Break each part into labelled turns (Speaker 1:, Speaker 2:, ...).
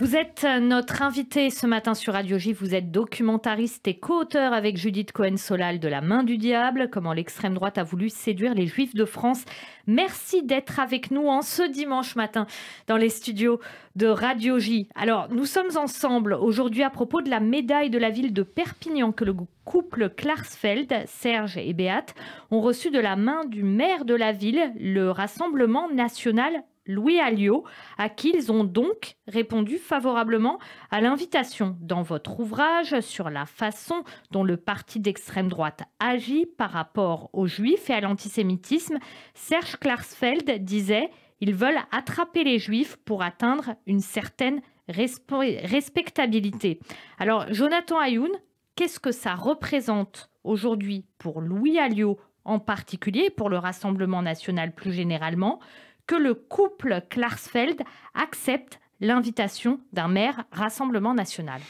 Speaker 1: Vous êtes euh, notre invité ce matin sur Radio J. Vous êtes documentariste et co-auteur avec Judith Cohen-Solal de La main du diable, comment l'extrême droite a voulu séduire les juifs de France. Merci d'être avec nous en ce dimanche matin dans les studios de Radio J. Alors, nous sommes ensemble aujourd'hui à propos de la médaille de la ville de Perpignan que le couple Klarsfeld, Serge et Béate, ont reçu de la main du maire de la ville, le Rassemblement national Louis Alliot, à qui ils ont donc répondu favorablement à l'invitation. Dans votre ouvrage sur la façon dont le parti d'extrême droite agit par rapport aux juifs et à l'antisémitisme, Serge Klarsfeld disait Ils veulent attraper les juifs pour atteindre une certaine respectabilité. Alors, Jonathan Ayoun, qu'est-ce que ça représente aujourd'hui pour Louis Alliot en particulier, pour le Rassemblement national plus généralement que le couple Klarsfeld accepte l'invitation d'un maire Rassemblement national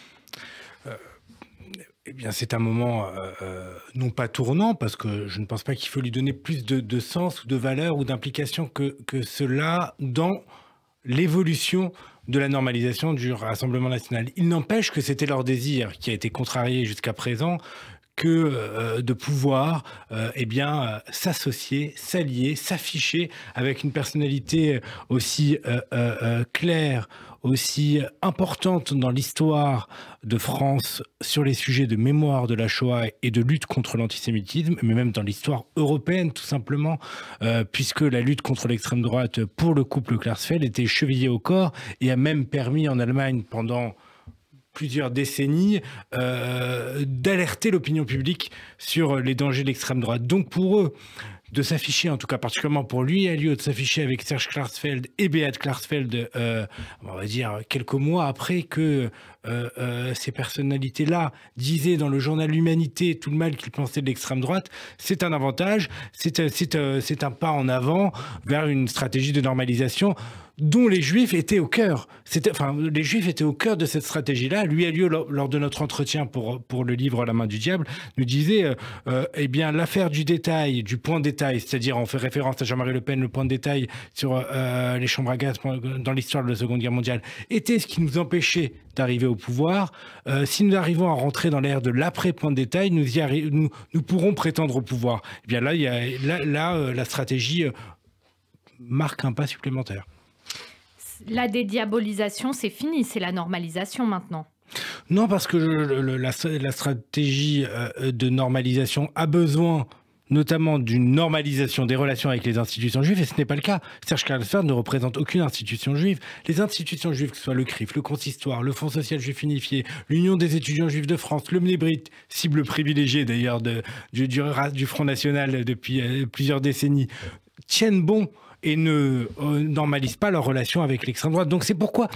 Speaker 1: euh,
Speaker 2: Eh bien, c'est un moment euh, euh, non pas tournant, parce que je ne pense pas qu'il faut lui donner plus de, sens ou de valeur ou d'implication que, que cela dans l'évolution de la normalisation du Rassemblement national. Il n'empêche que c'était leur désir qui a été contrarié jusqu'à présent que euh, de pouvoir euh, eh bien euh, s'associer, s'allier, s'afficher avec une personnalité aussi claire, aussi importante dans l'histoire de France sur les sujets de mémoire de la Shoah et de lutte contre l'antisémitisme, mais même dans l'histoire européenne tout simplement, puisque la lutte contre l'extrême droite pour le couple Klarsfeld était chevillée au corps et a même permis en Allemagne pendant plusieurs décennies euh, d'alerter l'opinion publique sur les dangers de l'extrême droite. Donc pour eux, de s'afficher, en tout cas particulièrement pour lui, lieu de s'afficher avec Serge Klarsfeld et Beat Klarsfeld, euh, on va dire quelques mois après que euh, euh, ces personnalités-là disaient dans le journal Humanité tout le mal qu'ils pensaient de l'extrême droite, c'est un avantage, euh, c'est un pas en avant vers une stratégie de normalisation dont les Juifs étaient au cœur. Enfin, les Juifs étaient au cœur de cette stratégie-là. Lui a lieu lors, de notre entretien pour, pour le livre La main du diable, nous disait, eh bien, l'affaire du détail, du point de détail, c'est-à-dire on fait référence à Jean-Marie Le Pen, le point de détail sur les chambres à gaz dans l'histoire de la Seconde Guerre mondiale, était ce qui nous empêchait d'arriver au pouvoir. Euh, si nous arrivons à rentrer dans l'ère de l'après-point de détail, nous, nous, pourrons prétendre au pouvoir. Et eh bien là, là, euh, la stratégie euh, marque un pas supplémentaire.
Speaker 1: La dédiabolisation, c'est fini, c'est la normalisation maintenant.
Speaker 2: Non, parce que la, la, stratégie de normalisation a besoin notamment d'une normalisation des relations avec les institutions juives, et ce n'est pas le cas. Serge Karlsfeld ne représente aucune institution juive. Les institutions juives, que ce soit le CRIF, le Consistoire, le Fonds social juif unifié, l'Union des étudiants juifs de France, le MNEBRIT, cible privilégiée d'ailleurs du, Front National depuis euh, plusieurs décennies, tiennent bon et ne euh, normalisent pas leurs relations avec l'extrême droite. Donc c'est pourquoi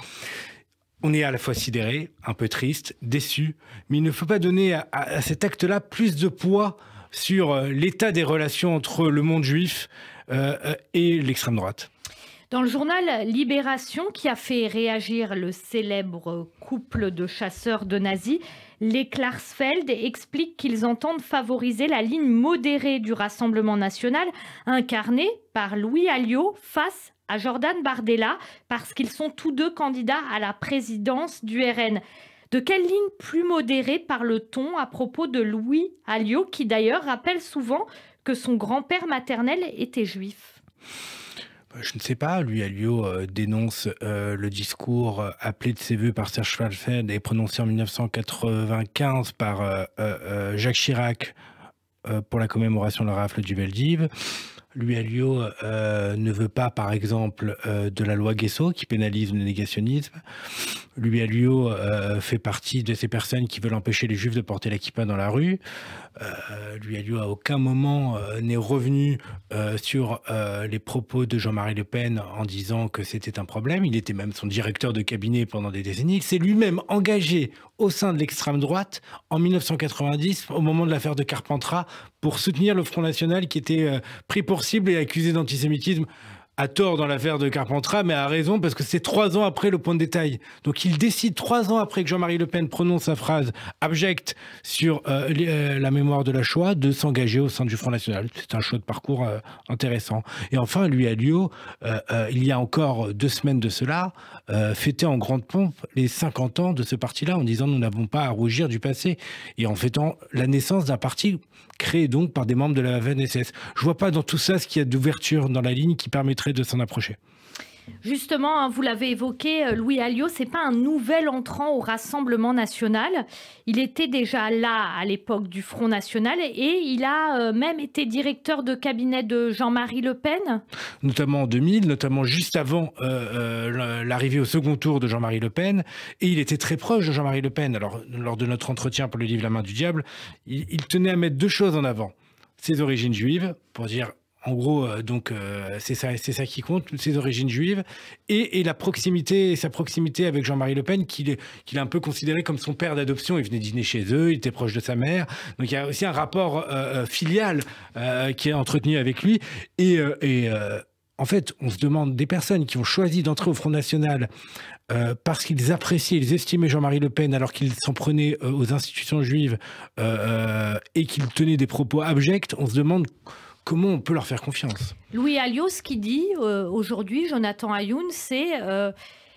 Speaker 2: on est à la fois sidéré, un peu triste, déçu, mais il ne faut pas donner à cet acte-là plus de poids sur euh, l'état des relations entre le monde juif euh, euh, et l'extrême droite.
Speaker 1: Dans le journal Libération, qui a fait réagir le célèbre couple de chasseurs de nazis, les Klarsfeld expliquent qu'ils entendent favoriser la ligne modérée du Rassemblement national, incarnée par Louis Alliot face à Jordan Bardella, parce qu'ils sont tous deux candidats à la présidence du RN. De quelle ligne plus modérée parle-t-on à propos de Louis Alliot, qui d'ailleurs rappelle souvent que son grand-père maternel était juif
Speaker 2: bah, je ne sais pas, Louis Alliot euh, dénonce euh, le discours euh, appelé de ses voeux par Serge Falfel et prononcé en 1995 par Jacques Chirac pour la commémoration de la rafle du Veldiv. L'ULIO euh, ne veut pas, par exemple, euh, de la loi Guesso qui pénalise le négationnisme. à euh, fait partie de ces personnes qui veulent empêcher les juifs de porter la dans la rue. Euh, lui a dû à aucun moment euh, n'est revenu euh, sur les propos de Jean-Marie Le Pen en disant que c'était un problème. Il était même son directeur de cabinet pendant des décennies. Il s'est lui-même engagé au sein de l'extrême droite en 1990, au moment de l'affaire de Carpentras, pour soutenir le Front National qui était pris pour cible et accusé d'antisémitisme à tort dans l'affaire de Carpentras, mais a raison parce que c'est trois ans après le point de détail. Donc il décide trois ans après que Jean-Marie Le Pen prononce sa phrase abjecte sur euh, euh, la mémoire de la Shoah de s'engager au sein du Front National. C'est un choix de parcours euh, intéressant. Et enfin, lui, à Lyon, il y a encore deux semaines de cela, fêtait en grande pompe les 50 ans de ce parti-là en disant nous n'avons pas à rougir du passé et en fêtant la naissance d'un parti créé donc par des membres de la VNSS. Je vois pas dans tout ça ce qu'il y a d'ouverture dans la ligne qui permettrait de s'en approcher.
Speaker 1: Justement, hein, vous l'avez évoqué, euh, Louis Alliot, c'est pas un nouvel entrant au Rassemblement national. Il était déjà là à l'époque du Front national et il a euh, même été directeur de cabinet de Jean-Marie Le Pen.
Speaker 2: Notamment en 2000, notamment juste avant euh, l'arrivée au second tour de Jean-Marie Le Pen. Et il était très proche de Jean-Marie Le Pen. Alors, lors de notre entretien pour le livre La main du diable, il tenait à mettre deux choses en avant ses origines juives, pour dire en gros, euh, donc euh, c'est ça, c'est ça qui compte, toutes ses origines juives et, la proximité, sa proximité avec Jean-Marie Le Pen, qu'il a un peu considéré comme son père d'adoption. Il venait dîner chez eux, il était proche de sa mère, donc il y a aussi un rapport euh, filial qui est entretenu avec lui. Et, en fait, on se demande des personnes qui ont choisi d'entrer au Front National parce qu'ils appréciaient, ils estimaient Jean-Marie Le Pen alors qu'ils s'en prenaient aux institutions juives et qu'ils tenaient des propos abjects, on se demande comment on peut leur faire confiance
Speaker 1: Louis Alliot, ce qu'il dit euh, aujourd'hui, Jonathan Ayoun, c'est euh,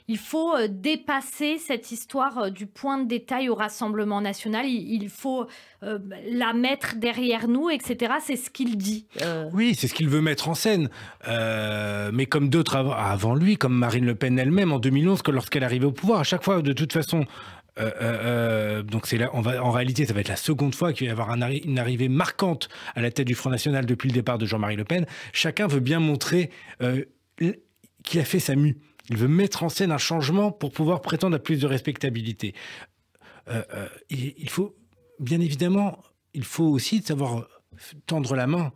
Speaker 1: il faut euh, dépasser cette histoire du point de détail au Rassemblement national. Il, faut la mettre derrière nous, etc. C'est ce qu'il dit.
Speaker 2: Oui, c'est ce qu'il veut mettre en scène. mais comme d'autres avant, lui, comme Marine Le Pen elle-même en 2011, lorsqu'elle arrivait au pouvoir, à chaque fois, de toute façon, euh, euh, euh, donc c'est là, on va, en réalité, ça va être la seconde fois qu'il va y avoir une arrivée marquante à la tête du Front National depuis le départ de Jean-Marie Le Pen. Chacun veut bien montrer qu'il a fait sa mue. Il veut mettre en scène un changement pour pouvoir prétendre à plus de respectabilité. il faut, bien évidemment, il faut aussi savoir tendre la main,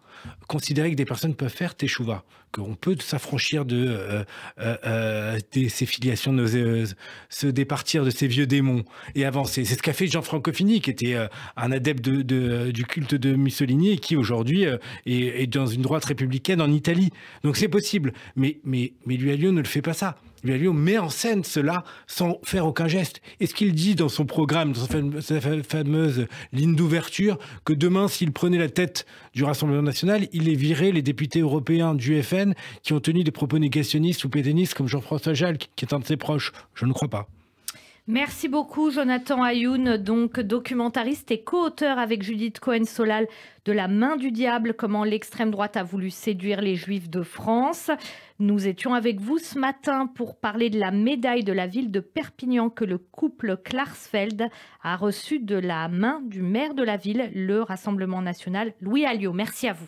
Speaker 2: considérer que des personnes peuvent faire teshuva, qu'on peut s'affranchir de, euh, euh, euh ces filiations nauséuses, euh, se départir de ces vieux démons et avancer. C'est ce qu'a fait Jean-Franco Fini, qui était un adepte du culte de Mussolini et qui aujourd'hui est, dans une droite républicaine en Italie. Donc c'est possible, mais, mais, mais lui à ne le fait pas ça. Vieillot met en scène cela sans faire aucun geste. est ce qu'il dit dans son programme, dans sa fameuse ligne d'ouverture, que demain, s'il prenait la tête du Rassemblement national, il est viré les députés européens du FN qui ont tenu des propos négationnistes ou pédénistes comme Jean-François Jalc, qui est un de ses proches. Je ne crois pas.
Speaker 1: Merci beaucoup Jonathan Ayoun, donc documentariste et co-auteur avec Judith Cohen-Solal de La main du diable, comment l'extrême droite a voulu séduire les juifs de France. Nous étions avec vous ce matin pour parler de la médaille de la ville de Perpignan que le couple Klarsfeld a reçue de la main du maire de la ville, le Rassemblement national Louis Alliot. Merci à vous.